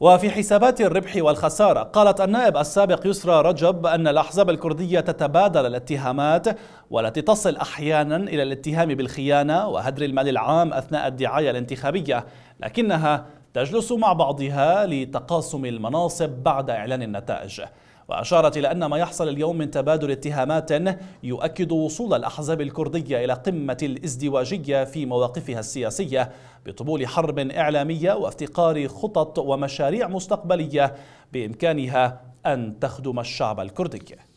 وفي حسابات الربح والخسارة قالت النائب السابق يسرى رجب أن الأحزاب الكردية تتبادل الاتهامات والتي تصل أحيانا إلى الاتهام بالخيانة وهدر المال العام أثناء الدعاية الانتخابية لكنها تجلس مع بعضها لتقاسم المناصب بعد إعلان النتائج وأشارت إلى أن ما يحصل اليوم من تبادل اتهامات يؤكد وصول الأحزاب الكردية إلى قمة الازدواجية في مواقفها السياسية بطبول حرب إعلامية وافتقار خطط ومشاريع مستقبلية بإمكانها أن تخدم الشعب الكردي